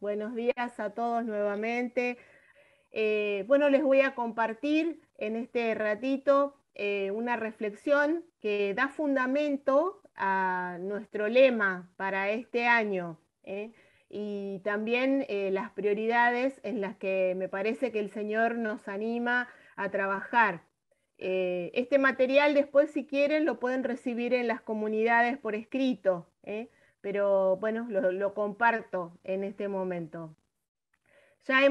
buenos días a todos nuevamente. Eh, bueno, les voy a compartir en este ratito eh, una reflexión que da fundamento a nuestro lema para este año ¿eh? y también las prioridades en las que me parece que el Señor nos anima a trabajar. este material después, si quieren, lo pueden recibir en las comunidades por escrito pero bueno, lo, comparto en este momento. Ya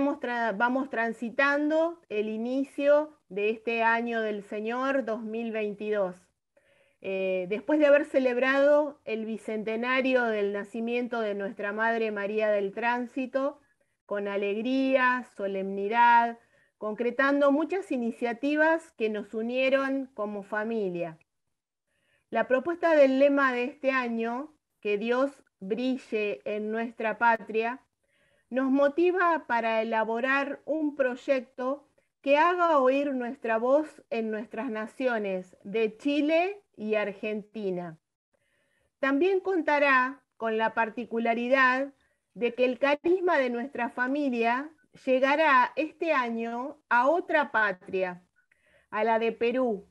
vamos transitando el inicio de este año del Señor 2022. Eh, después de haber celebrado el bicentenario del nacimiento de nuestra Madre María del Tránsito, con alegría, solemnidad, concretando muchas iniciativas que nos unieron como familia. La propuesta del lema de este año que Dios brille en nuestra patria, nos motiva para elaborar un proyecto que haga oír nuestra voz en nuestras naciones de Chile y Argentina. También contará con la particularidad de que el carisma de nuestra familia llegará este año a otra patria, a la de Perú,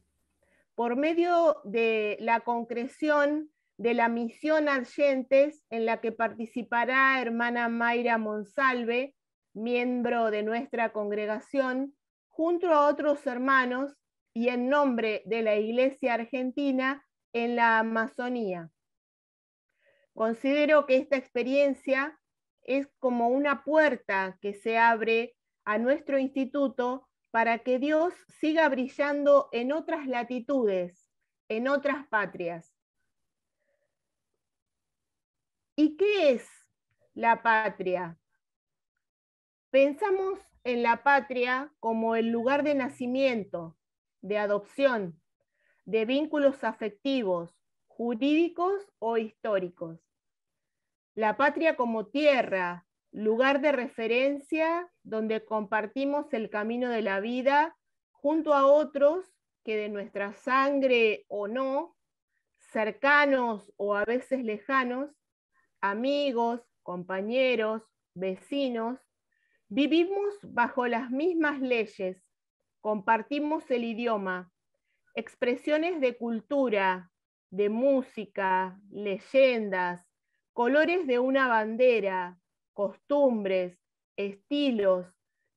por medio de la concreción de la misión Argentes, en la que participará hermana Mayra Monsalve, miembro de nuestra congregación, junto a otros hermanos y en nombre de la Iglesia Argentina en la Amazonía. Considero que esta experiencia es como una puerta que se abre a nuestro instituto para que Dios siga brillando en otras latitudes, en otras patrias ¿Y qué es la patria? Pensamos en la patria como el lugar de nacimiento, de adopción, de vínculos afectivos, jurídicos o históricos. La patria como tierra, lugar de referencia donde compartimos el camino de la vida junto a otros que de nuestra sangre o no, cercanos o a veces lejanos, amigos, compañeros, vecinos, vivimos bajo las mismas leyes, compartimos el idioma, expresiones de cultura, de música, leyendas, colores de una bandera, costumbres, estilos,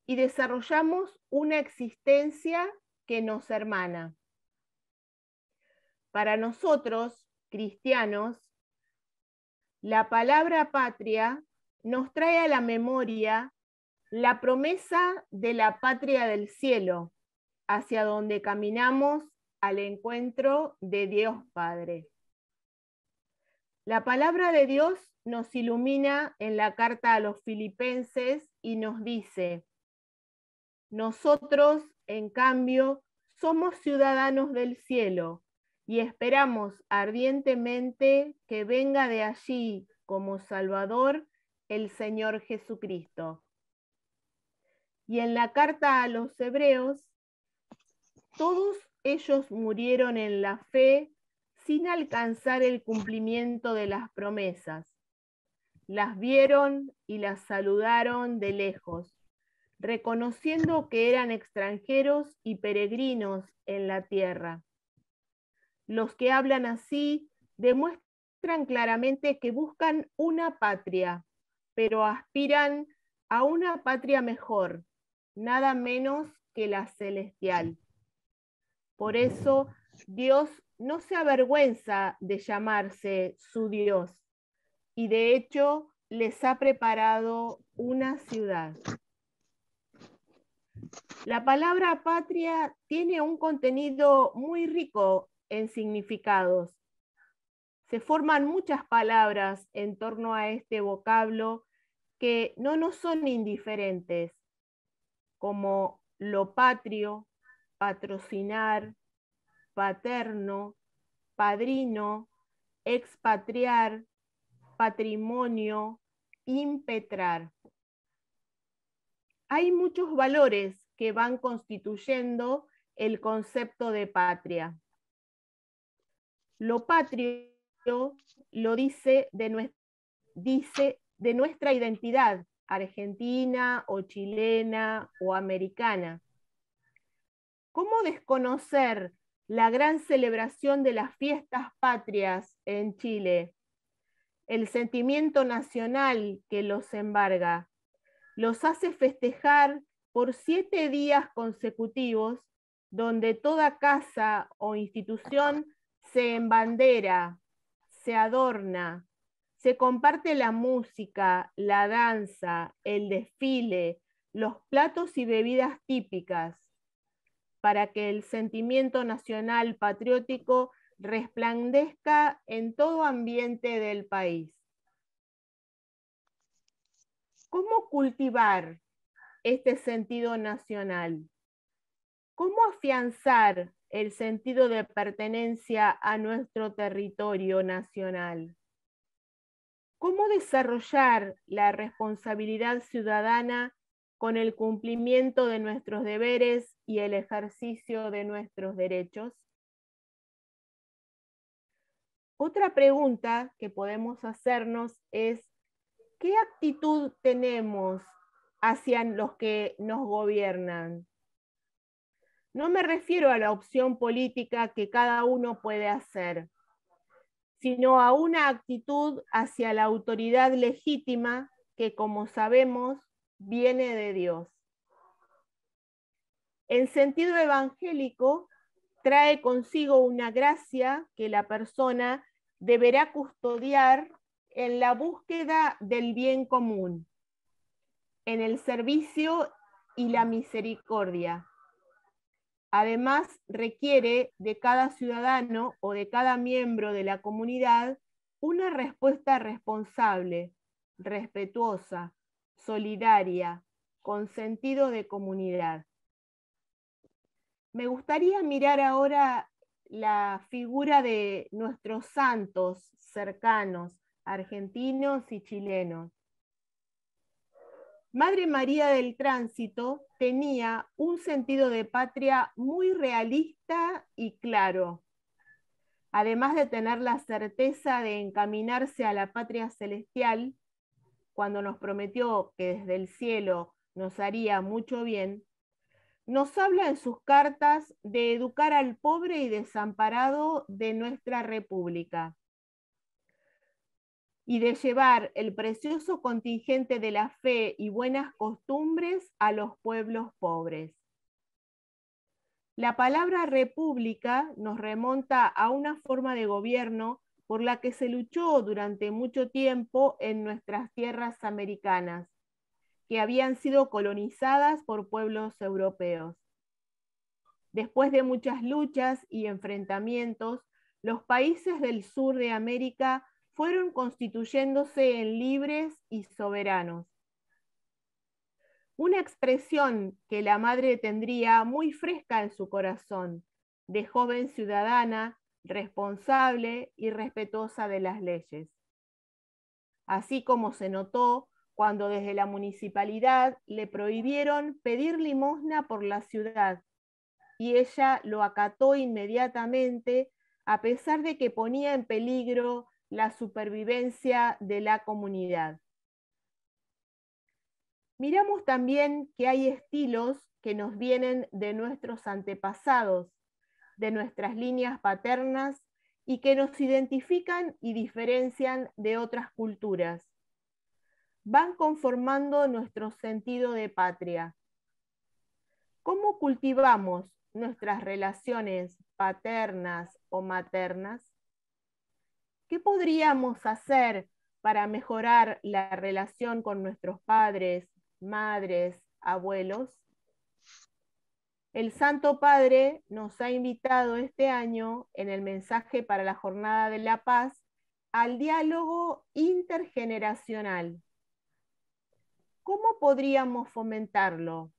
y desarrollamos una existencia que nos hermana. Para nosotros, cristianos, la palabra patria nos trae a la memoria la promesa de la patria del cielo, hacia donde caminamos al encuentro de Dios Padre. La palabra de Dios nos ilumina en la carta a los filipenses y nos dice, nosotros, en cambio, somos ciudadanos del cielo, y esperamos ardientemente que venga de allí como Salvador el Señor Jesucristo. Y en la carta a los hebreos, todos ellos murieron en la fe sin alcanzar el cumplimiento de las promesas. Las vieron y las saludaron de lejos, reconociendo que eran extranjeros y peregrinos en la tierra. Los que hablan así demuestran claramente que buscan una patria, pero aspiran a una patria mejor, nada menos que la celestial. Por eso Dios no se avergüenza de llamarse su Dios y de hecho les ha preparado una ciudad. La palabra patria tiene un contenido muy rico en significados. Se forman muchas palabras en torno a este vocablo que no nos son indiferentes, como lo patrio, patrocinar, paterno, padrino, expatriar, patrimonio, impetrar. Hay muchos valores que van constituyendo el concepto de patria. Lo patrio lo dice de, dice de nuestra identidad, argentina o chilena o americana. ¿Cómo desconocer la gran celebración de las fiestas patrias en Chile? El sentimiento nacional que los embarga los hace festejar por siete días consecutivos donde toda casa o institución se embandera, se adorna, se comparte la música, la danza, el desfile, los platos y bebidas típicas, para que el sentimiento nacional patriótico resplandezca en todo ambiente del país. ¿Cómo cultivar este sentido nacional? ¿Cómo afianzar el sentido de pertenencia a nuestro territorio nacional. ¿Cómo desarrollar la responsabilidad ciudadana con el cumplimiento de nuestros deberes y el ejercicio de nuestros derechos? Otra pregunta que podemos hacernos es, ¿qué actitud tenemos hacia los que nos gobiernan? No me refiero a la opción política que cada uno puede hacer, sino a una actitud hacia la autoridad legítima que, como sabemos, viene de Dios. En sentido evangélico, trae consigo una gracia que la persona deberá custodiar en la búsqueda del bien común, en el servicio y la misericordia. Además, requiere de cada ciudadano o de cada miembro de la comunidad una respuesta responsable, respetuosa, solidaria, con sentido de comunidad. Me gustaría mirar ahora la figura de nuestros santos cercanos, argentinos y chilenos. Madre María del Tránsito tenía un sentido de patria muy realista y claro. Además de tener la certeza de encaminarse a la patria celestial, cuando nos prometió que desde el cielo nos haría mucho bien, nos habla en sus cartas de educar al pobre y desamparado de nuestra república y de llevar el precioso contingente de la fe y buenas costumbres a los pueblos pobres. La palabra república nos remonta a una forma de gobierno por la que se luchó durante mucho tiempo en nuestras tierras americanas, que habían sido colonizadas por pueblos europeos. Después de muchas luchas y enfrentamientos, los países del sur de América fueron constituyéndose en libres y soberanos. Una expresión que la madre tendría muy fresca en su corazón, de joven ciudadana, responsable y respetuosa de las leyes. Así como se notó cuando desde la municipalidad le prohibieron pedir limosna por la ciudad y ella lo acató inmediatamente a pesar de que ponía en peligro la supervivencia de la comunidad. Miramos también que hay estilos que nos vienen de nuestros antepasados, de nuestras líneas paternas y que nos identifican y diferencian de otras culturas. Van conformando nuestro sentido de patria. ¿Cómo cultivamos nuestras relaciones paternas o maternas? ¿Qué podríamos hacer para mejorar la relación con nuestros padres, madres, abuelos? El Santo Padre nos ha invitado este año en el mensaje para la Jornada de la Paz al diálogo intergeneracional. ¿Cómo podríamos fomentarlo?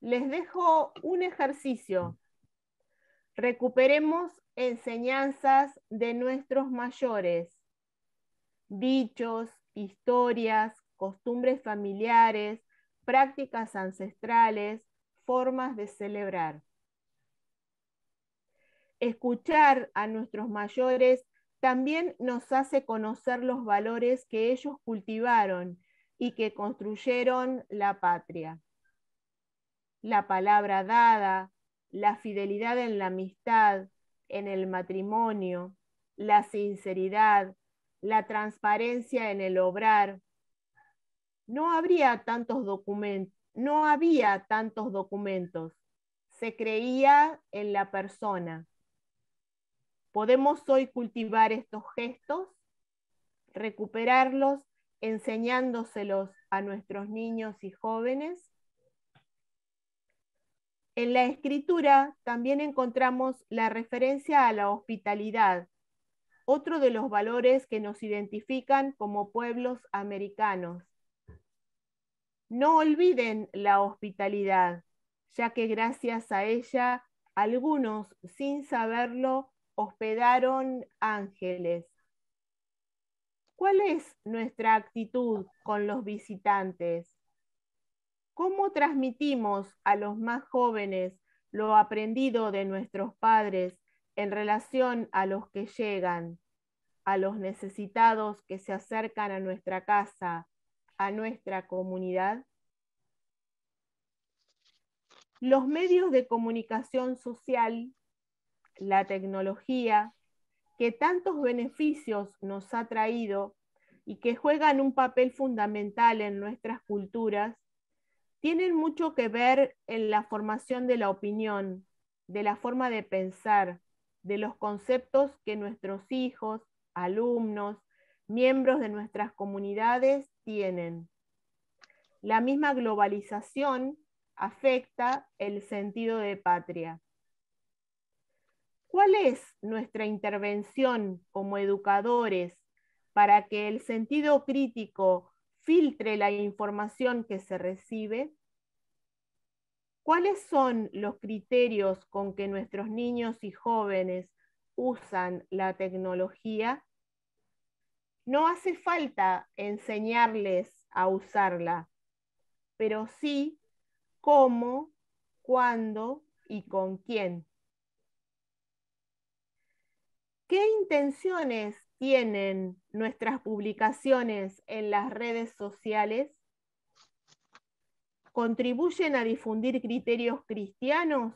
Les dejo un ejercicio. Recuperemos enseñanzas de nuestros mayores, dichos, historias, costumbres familiares, prácticas ancestrales, formas de celebrar. Escuchar a nuestros mayores también nos hace conocer los valores que ellos cultivaron y que construyeron la patria. La palabra dada, la fidelidad en la amistad, en el matrimonio, la sinceridad, la transparencia en el obrar, no habría tantos documentos, no había tantos documentos. Se creía en la persona. ¿Podemos hoy cultivar estos gestos? ¿Recuperarlos enseñándoselos a nuestros niños y jóvenes? En la escritura también encontramos la referencia a la hospitalidad, otro de los valores que nos identifican como pueblos americanos. No olviden la hospitalidad, ya que gracias a ella algunos, sin saberlo, hospedaron ángeles. ¿Cuál es nuestra actitud con los visitantes? ¿Cómo transmitimos a los más jóvenes lo aprendido de nuestros padres en relación a los que llegan, a los necesitados que se acercan a nuestra casa, a nuestra comunidad? Los medios de comunicación social, la tecnología, que tantos beneficios nos ha traído y que juegan un papel fundamental en nuestras culturas, tienen mucho que ver en la formación de la opinión, de la forma de pensar, de los conceptos que nuestros hijos, alumnos, miembros de nuestras comunidades tienen. La misma globalización afecta el sentido de patria. ¿Cuál es nuestra intervención como educadores para que el sentido crítico filtre la información que se recibe? ¿Cuáles son los criterios con que nuestros niños y jóvenes usan la tecnología? No hace falta enseñarles a usarla, pero sí cómo, cuándo y con quién. ¿Qué intenciones tienen nuestras publicaciones en las redes sociales? ¿Contribuyen a difundir criterios cristianos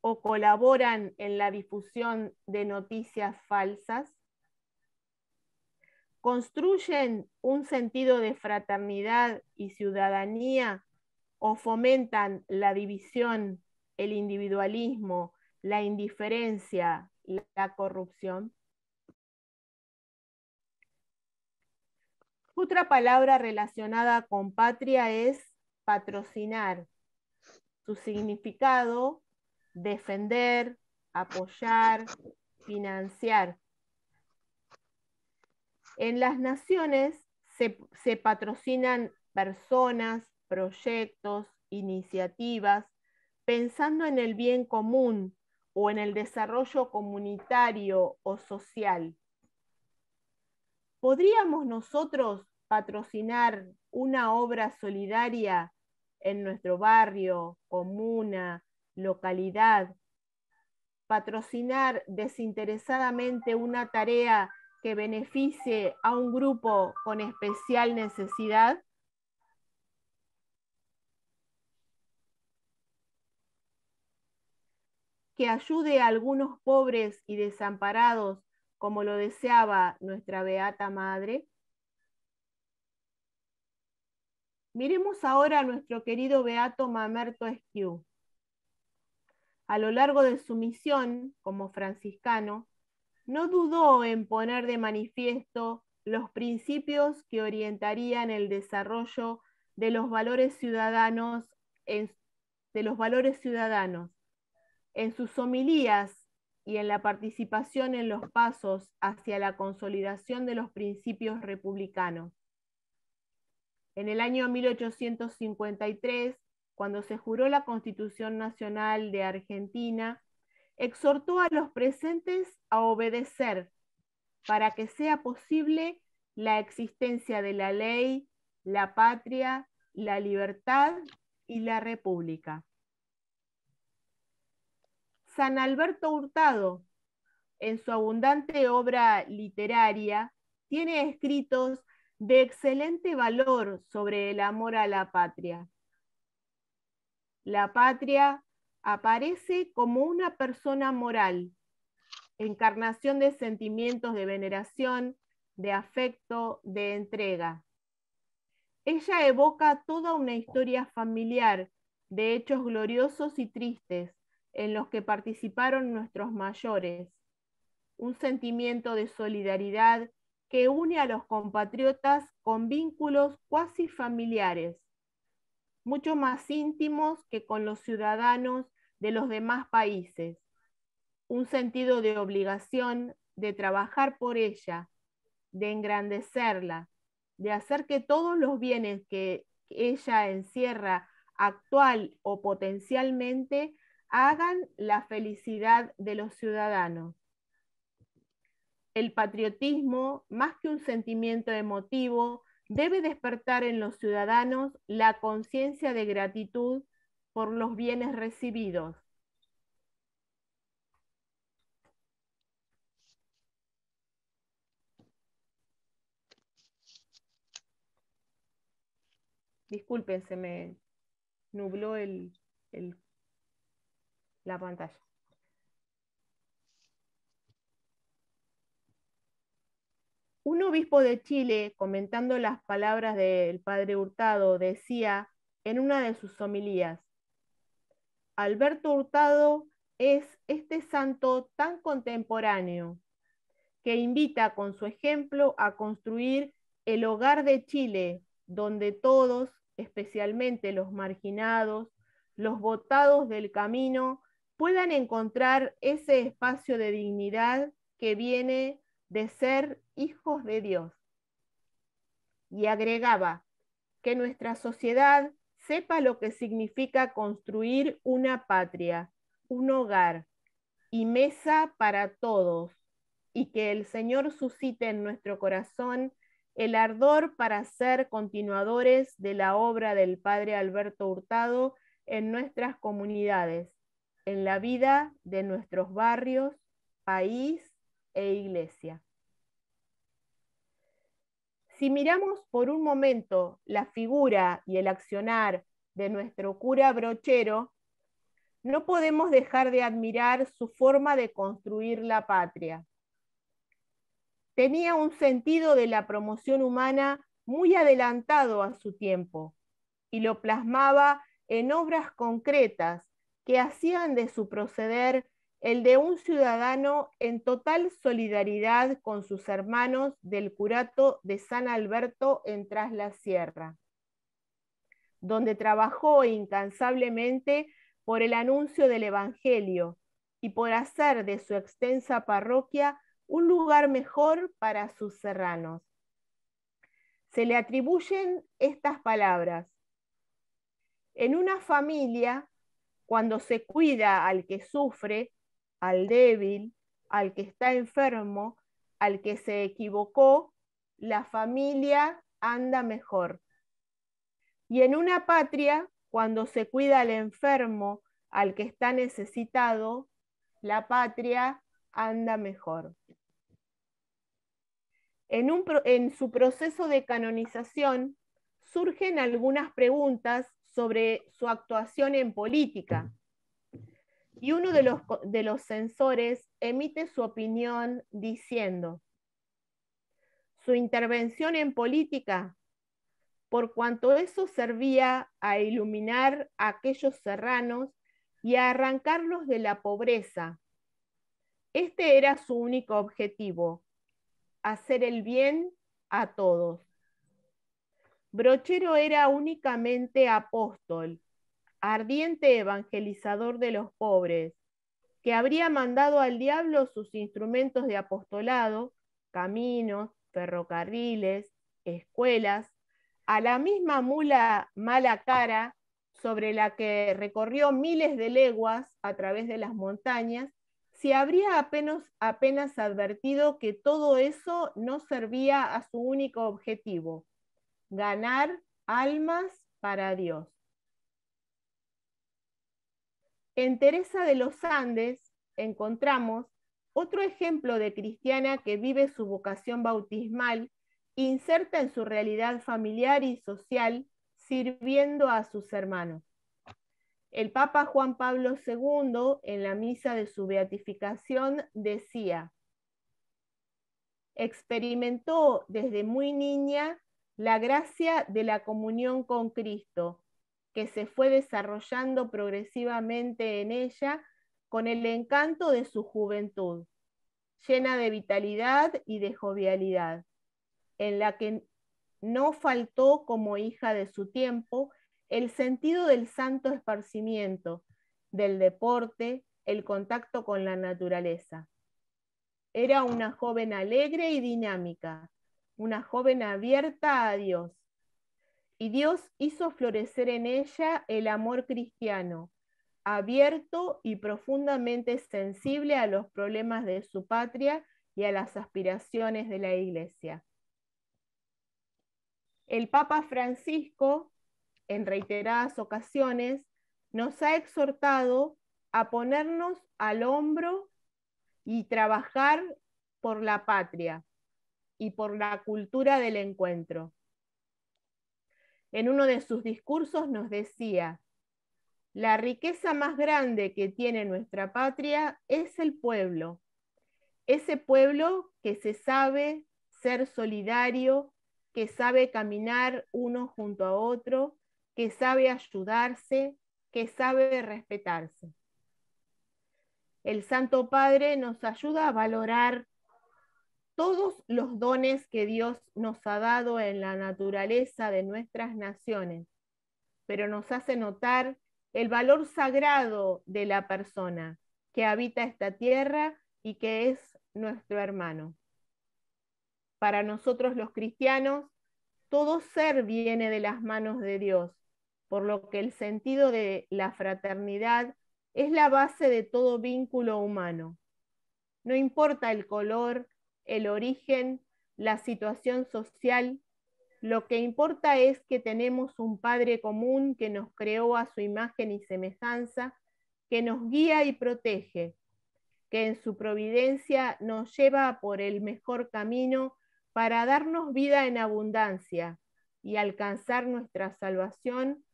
o colaboran en la difusión de noticias falsas? ¿Construyen un sentido de fraternidad y ciudadanía o fomentan la división, el individualismo, la indiferencia, la corrupción? Otra palabra relacionada con patria es patrocinar. Su significado, defender, apoyar, financiar. En las naciones se, patrocinan personas, proyectos, iniciativas, pensando en el bien común o en el desarrollo comunitario o social. ¿podríamos nosotros patrocinar una obra solidaria en nuestro barrio, comuna, localidad? Patrocinar desinteresadamente una tarea que beneficie a un grupo con especial necesidad? que ayude a algunos pobres y desamparados como lo deseaba nuestra Beata Madre? Miremos ahora a nuestro querido Beato Mamerto Esquiú. A lo largo de su misión como franciscano, no dudó en poner de manifiesto los principios que orientarían el desarrollo de los valores ciudadanos de los valores ciudadanos. En sus homilías y en la participación en los pasos hacia la consolidación de los principios republicanos. En el año 1853, cuando se juró la Constitución Nacional de Argentina, exhortó a los presentes a obedecer para que sea posible la existencia de la ley, la patria, la libertad y la república. San Alberto Hurtado, en su abundante obra literaria, tiene escritos de excelente valor sobre el amor a la patria. La patria aparece como una persona moral, encarnación de sentimientos de veneración, de afecto, de entrega. Ella evoca toda una historia familiar de hechos gloriosos y tristes, en los que participaron nuestros mayores, un sentimiento de solidaridad que une a los compatriotas con vínculos cuasi familiares, mucho más íntimos que con los ciudadanos de los demás países, un sentido de obligación de trabajar por ella, de engrandecerla, de hacer que todos los bienes que ella encierra actual o potencialmente hagan la felicidad de los ciudadanos. El patriotismo, más que un sentimiento emotivo, debe despertar en los ciudadanos la conciencia de gratitud por los bienes recibidos. Disculpen, se me nubló el, el la pantalla. Un obispo de Chile, comentando las palabras del padre Hurtado, decía en una de sus homilías, Alberto Hurtado es este santo tan contemporáneo que invita con su ejemplo a construir el hogar de Chile, donde todos, especialmente los marginados, los botados del camino, puedan encontrar ese espacio de dignidad que viene de ser hijos de Dios. Y agregaba que nuestra sociedad sepa lo que significa construir una patria, un hogar y mesa para todos, y que el Señor suscite en nuestro corazón el ardor para ser continuadores de la obra del Padre Alberto Hurtado en nuestras comunidades, en la vida de nuestros barrios, país e iglesia. Si miramos por un momento la figura y el accionar de nuestro cura brochero, no podemos dejar de admirar su forma de construir la patria. Tenía un sentido de la promoción humana muy adelantado a su tiempo y lo plasmaba en obras concretas que hacían de su proceder el de un ciudadano en total solidaridad con sus hermanos del curato de San Alberto en Tras la Sierra, donde trabajó incansablemente por el anuncio del Evangelio y por hacer de su extensa parroquia un lugar mejor para sus serranos. Se le atribuyen estas palabras. En una familia cuando se cuida al que sufre, al débil, al que está enfermo, al que se equivocó, la familia anda mejor. Y en una patria, cuando se cuida al enfermo, al que está necesitado, la patria anda mejor. En, su proceso de canonización surgen algunas preguntas sobre su actuación en política. Y uno de los, censores emite su opinión diciendo, su intervención en política, por cuanto eso servía a iluminar a aquellos serranos y a arrancarlos de la pobreza. Este era su único objetivo, hacer el bien a todos. Brochero era únicamente apóstol, ardiente evangelizador de los pobres, que habría mandado al diablo sus instrumentos de apostolado, caminos, ferrocarriles, escuelas, a la misma mula mala cara sobre la que recorrió miles de leguas a través de las montañas, si habría apenas, apenas advertido que todo eso no servía a su único objetivo, ganar almas para Dios. En Teresa de los Andes encontramos otro ejemplo de cristiana que vive su vocación bautismal, inserta en su realidad familiar y social, sirviendo a sus hermanos. El Papa Juan Pablo II, en la misa de su beatificación, decía, experimentó desde muy niña la gracia de la comunión con Cristo, que se fue desarrollando progresivamente en ella con el encanto de su juventud, llena de vitalidad y de jovialidad, en la que no faltó como hija de su tiempo el sentido del santo esparcimiento, del deporte, el contacto con la naturaleza. Era una joven alegre y dinámica, una joven abierta a Dios. Y Dios hizo florecer en ella el amor cristiano, abierto y profundamente sensible a los problemas de su patria y a las aspiraciones de la Iglesia. El Papa Francisco, en reiteradas ocasiones, nos ha exhortado a ponernos al hombro y trabajar por la patria, y por la cultura del encuentro. En uno de sus discursos nos decía, la riqueza más grande que tiene nuestra patria es el pueblo, ese pueblo que se sabe ser solidario, que sabe caminar uno junto a otro, que sabe ayudarse, que sabe respetarse. El Santo Padre nos ayuda a valorar todos los dones que Dios nos ha dado en la naturaleza de nuestras naciones, pero nos hace notar el valor sagrado de la persona que habita esta tierra y que es nuestro hermano. Para nosotros los cristianos, todo ser viene de las manos de Dios, por lo que el sentido de la fraternidad es la base de todo vínculo humano. No importa el color, el origen, la situación social. Lo que importa es que tenemos un Padre común que nos creó a su imagen y semejanza, que nos guía y protege, que en su providencia nos lleva por el mejor camino para darnos vida en abundancia y alcanzar nuestra salvación,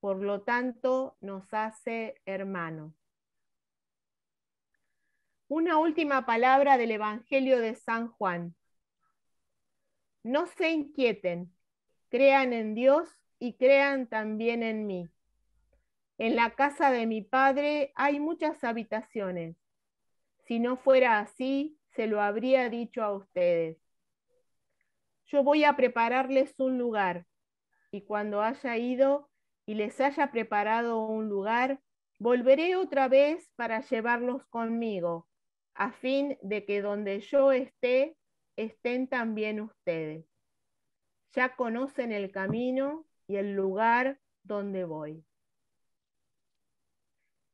por lo tanto nos hace hermanos. Una última palabra del Evangelio de San Juan. No se inquieten, crean en Dios y crean también en mí. En la casa de mi Padre hay muchas habitaciones. Si no fuera así, se lo habría dicho a ustedes. Yo voy a prepararles un lugar, y cuando haya ido y les haya preparado un lugar, volveré otra vez para llevarlos conmigo a fin de que donde yo esté, estén también ustedes. Ya conocen el camino y el lugar donde voy.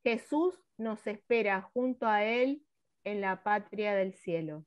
Jesús nos espera junto a Él en la patria del cielo.